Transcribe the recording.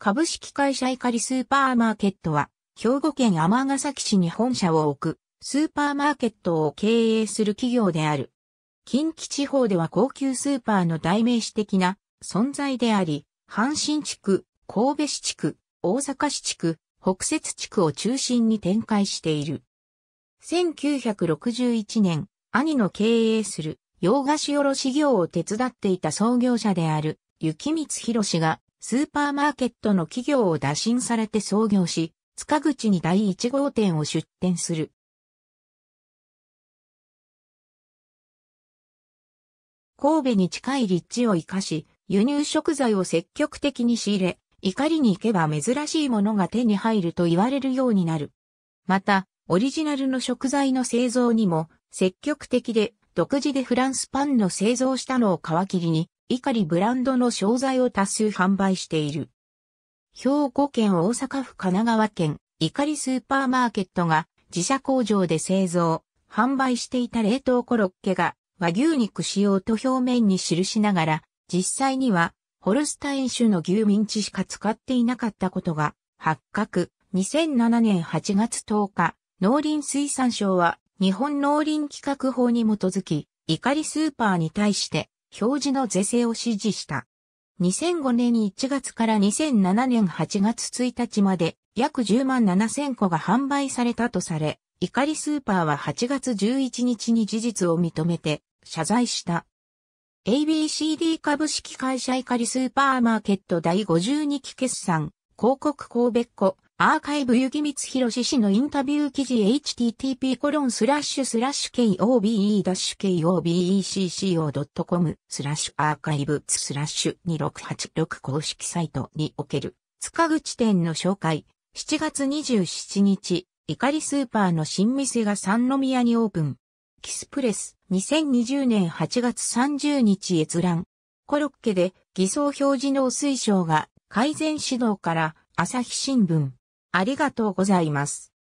株式会社イカリスーパーマーケットは、兵庫県ヶ崎市に本社を置く、スーパーマーケットを経営する企業である。近畿地方では高級スーパーの代名詞的な存在であり、阪神地区、神戸市地区、大阪市地区、北摂地区を中心に展開している。1961年、兄の経営する洋菓子卸業を手伝っていた創業者である、雪光博がスーパーマーケットの企業を打診されて創業し、塚口に第1号店を出店する。神戸に近い立地を活かし、輸入食材を積極的に仕入れ、怒りに行けば珍しいものが手に入ると言われるようになる。また、オリジナルの食材の製造にも積極的で、独自でフランスパンの製造したのを皮切りに、イカリブランドの商材を多数販売している。兵庫県大阪府神奈川県、イカリスーパーマーケットが自社工場で製造、販売していた冷凍コロッケが和牛肉使用と表面に記しながら、実際にはホルスタイン種の牛ミンチしか使っていなかったことが発覚。2007年8月10日、農林水産省は日本農林規格法に基づき、イカリスーパーに対して表示の是正を指示した。2005年1月から2007年8月1日まで約10万7000個が販売されたとされ、怒りスーパーは8月11日に事実を認めて謝罪した。ABCD 株式会社怒りスーパーマーケット第52期決算、広告神戸っ子、アーカイブ雪光博氏のインタビュー記事 http コロンスラッシュスラッシュ kobe-kobecco.com スラッシュアーカイブスラッシュ2686公式サイトにおける塚口店の紹介7月27日怒りスーパーの新店が三宮にオープンキスプレス2020年8月30日閲覧コロッケで偽装表示の推奨が改善指導から朝日新聞ありがとうございます。